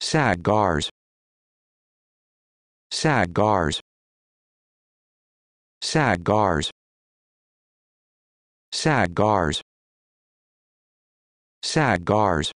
Sagars Sagars Sagars Sagars Sagars